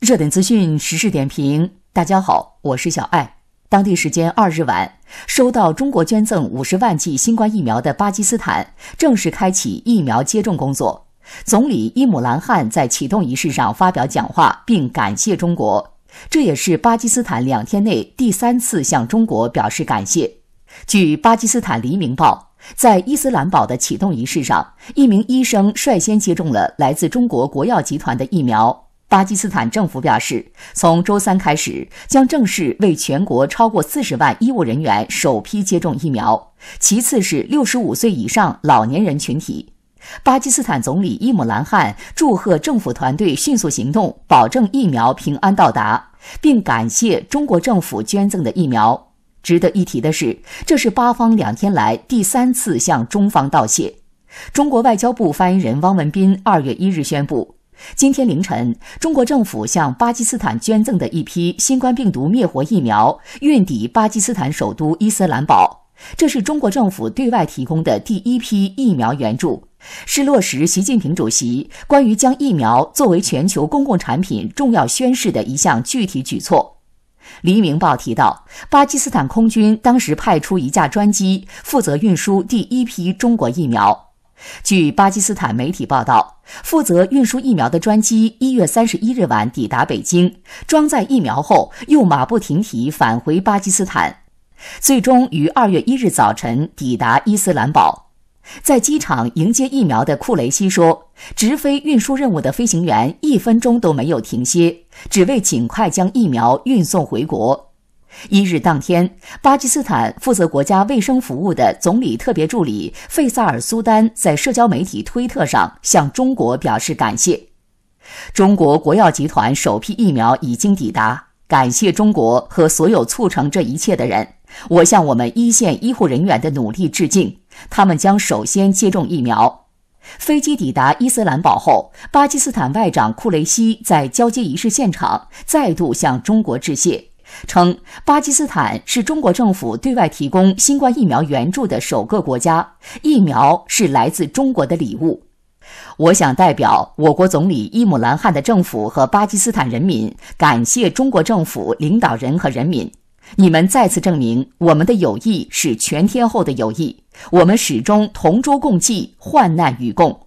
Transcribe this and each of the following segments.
热点资讯、时事点评，大家好，我是小艾。当地时间二日晚，收到中国捐赠五十万剂新冠疫苗的巴基斯坦正式开启疫苗接种工作。总理伊姆兰汗在启动仪式上发表讲话，并感谢中国。这也是巴基斯坦两天内第三次向中国表示感谢。据巴基斯坦《黎明报》，在伊斯兰堡的启动仪式上，一名医生率先接种了来自中国国药集团的疫苗。巴基斯坦政府表示，从周三开始将正式为全国超过四十万医务人员首批接种疫苗。其次是六十五岁以上老年人群体。巴基斯坦总理伊姆兰汗祝贺政府团队迅速行动，保证疫苗平安到达，并感谢中国政府捐赠的疫苗。值得一提的是，这是巴方两天来第三次向中方道谢。中国外交部发言人汪文斌二月一日宣布。今天凌晨，中国政府向巴基斯坦捐赠的一批新冠病毒灭活疫苗运抵巴基斯坦首都伊斯兰堡。这是中国政府对外提供的第一批疫苗援助，是落实习近平主席关于将疫苗作为全球公共产品重要宣示的一项具体举措。《黎明报》提到，巴基斯坦空军当时派出一架专机负责运输第一批中国疫苗。据巴基斯坦媒体报道，负责运输疫苗的专机一月三十一日晚抵达北京，装载疫苗后又马不停蹄返回巴基斯坦，最终于二月一日早晨抵达伊斯兰堡。在机场迎接疫苗的库雷西说：“直飞运输任务的飞行员一分钟都没有停歇，只为尽快将疫苗运送回国。”一日当天，巴基斯坦负责国家卫生服务的总理特别助理费萨尔·苏丹在社交媒体推特上向中国表示感谢。中国国药集团首批疫苗已经抵达，感谢中国和所有促成这一切的人。我向我们一线医护人员的努力致敬，他们将首先接种疫苗。飞机抵达伊斯兰堡后，巴基斯坦外长库雷西在交接仪式现场再度向中国致谢。称，巴基斯坦是中国政府对外提供新冠疫苗援助的首个国家。疫苗是来自中国的礼物。我想代表我国总理伊姆兰汗的政府和巴基斯坦人民，感谢中国政府领导人和人民。你们再次证明，我们的友谊是全天候的友谊。我们始终同舟共济，患难与共。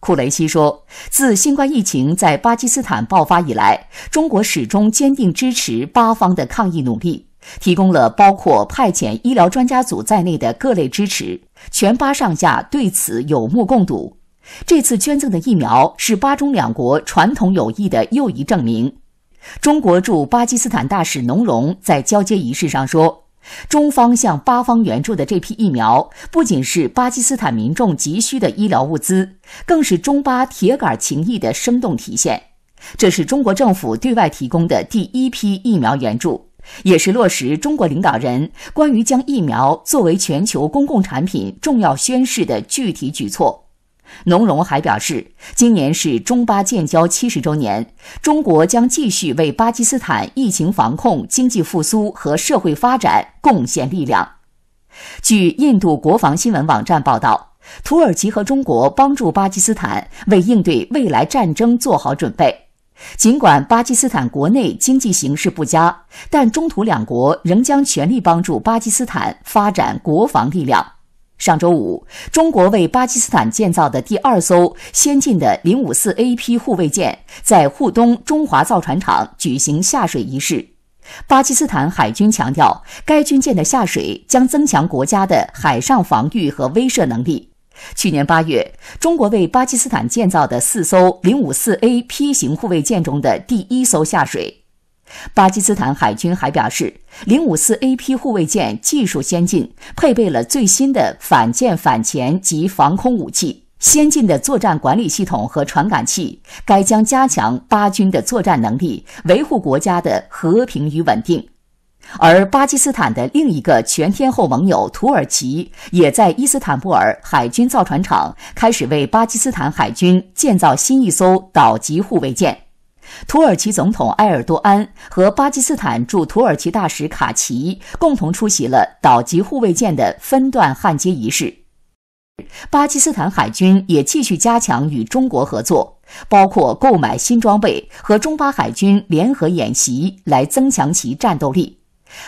库雷西说，自新冠疫情在巴基斯坦爆发以来，中国始终坚定支持巴方的抗疫努力，提供了包括派遣医疗专家组在内的各类支持，全巴上下对此有目共睹。这次捐赠的疫苗是巴中两国传统友谊的又一证明。中国驻巴基斯坦大使农荣在交接仪式上说。中方向巴方援助的这批疫苗，不仅是巴基斯坦民众急需的医疗物资，更是中巴铁杆情谊的生动体现。这是中国政府对外提供的第一批疫苗援助，也是落实中国领导人关于将疫苗作为全球公共产品重要宣示的具体举措。农融还表示，今年是中巴建交七十周年，中国将继续为巴基斯坦疫情防控、经济复苏和社会发展贡献力量。据印度国防新闻网站报道，土耳其和中国帮助巴基斯坦为应对未来战争做好准备。尽管巴基斯坦国内经济形势不佳，但中土两国仍将全力帮助巴基斯坦发展国防力量。上周五，中国为巴基斯坦建造的第二艘先进的零五四 AP 护卫舰在沪东中华造船厂举行下水仪式。巴基斯坦海军强调，该军舰的下水将增强国家的海上防御和威慑能力。去年八月，中国为巴基斯坦建造的四艘零五四 AP 型护卫舰中的第一艘下水。巴基斯坦海军还表示，零五四 AP 护卫舰技术先进，配备了最新的反舰、反潜及防空武器，先进的作战管理系统和传感器。该将加强巴军的作战能力，维护国家的和平与稳定。而巴基斯坦的另一个全天候盟友土耳其，也在伊斯坦布尔海军造船厂开始为巴基斯坦海军建造新一艘岛级护卫舰。土耳其总统埃尔多安和巴基斯坦驻土耳其大使卡奇共同出席了岛级护卫舰的分段焊接仪式。巴基斯坦海军也继续加强与中国合作，包括购买新装备和中巴海军联合演习来增强其战斗力。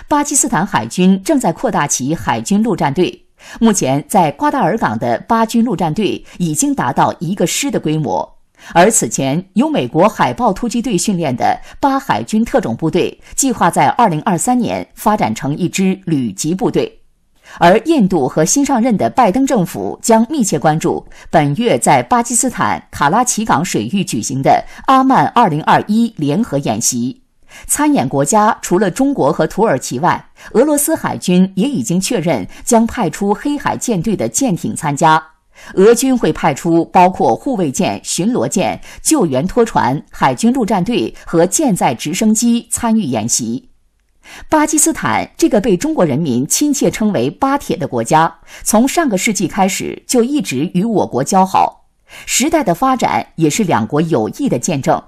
巴基斯坦海军正在扩大其海军陆战队，目前在瓜达尔港的巴军陆战队已经达到一个师的规模。而此前由美国海豹突击队训练的巴海军特种部队计划在2023年发展成一支旅级部队，而印度和新上任的拜登政府将密切关注本月在巴基斯坦卡拉奇港水域举行的“阿曼 2021” 联合演习。参演国家除了中国和土耳其外，俄罗斯海军也已经确认将派出黑海舰队的舰艇参加。俄军会派出包括护卫舰、巡逻舰、救援拖船、海军陆战队和舰载直升机参与演习。巴基斯坦这个被中国人民亲切称为“巴铁”的国家，从上个世纪开始就一直与我国交好。时代的发展也是两国友谊的见证。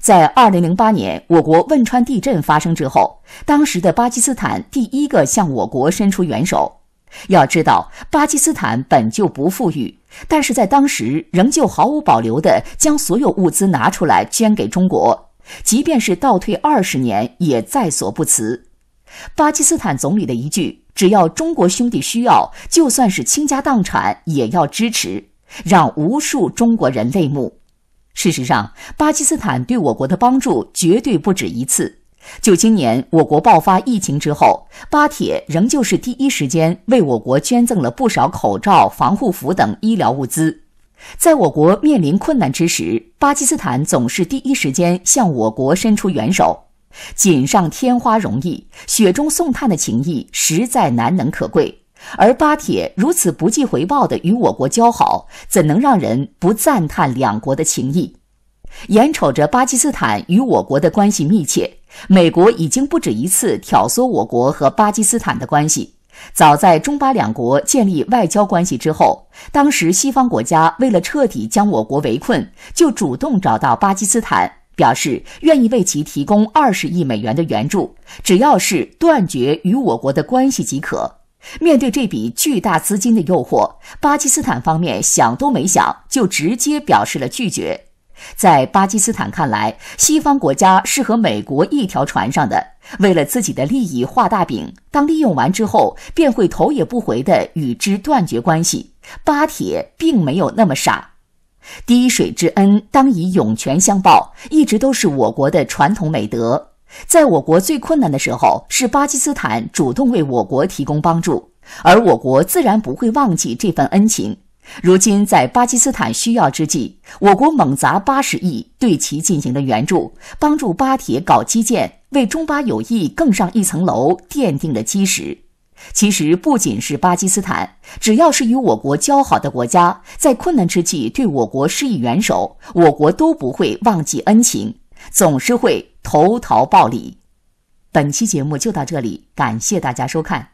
在2008年我国汶川地震发生之后，当时的巴基斯坦第一个向我国伸出援手。要知道，巴基斯坦本就不富裕，但是在当时仍旧毫无保留地将所有物资拿出来捐给中国，即便是倒退二十年也在所不辞。巴基斯坦总理的一句“只要中国兄弟需要，就算是倾家荡产也要支持”，让无数中国人泪目。事实上，巴基斯坦对我国的帮助绝对不止一次。就今年，我国爆发疫情之后，巴铁仍旧是第一时间为我国捐赠了不少口罩、防护服等医疗物资。在我国面临困难之时，巴基斯坦总是第一时间向我国伸出援手。锦上添花容易，雪中送炭的情谊实在难能可贵。而巴铁如此不计回报地与我国交好，怎能让人不赞叹两国的情谊？眼瞅着巴基斯坦与我国的关系密切。美国已经不止一次挑唆我国和巴基斯坦的关系。早在中巴两国建立外交关系之后，当时西方国家为了彻底将我国围困，就主动找到巴基斯坦，表示愿意为其提供二十亿美元的援助，只要是断绝与我国的关系即可。面对这笔巨大资金的诱惑，巴基斯坦方面想都没想就直接表示了拒绝。在巴基斯坦看来，西方国家是和美国一条船上的，为了自己的利益画大饼，当利用完之后，便会头也不回的与之断绝关系。巴铁并没有那么傻，滴水之恩当以涌泉相报，一直都是我国的传统美德。在我国最困难的时候，是巴基斯坦主动为我国提供帮助，而我国自然不会忘记这份恩情。如今在巴基斯坦需要之际，我国猛砸八十亿，对其进行了援助，帮助巴铁搞基建，为中巴友谊更上一层楼奠定了基石。其实不仅是巴基斯坦，只要是与我国交好的国家，在困难之际对我国施以援手，我国都不会忘记恩情，总是会投桃报李。本期节目就到这里，感谢大家收看。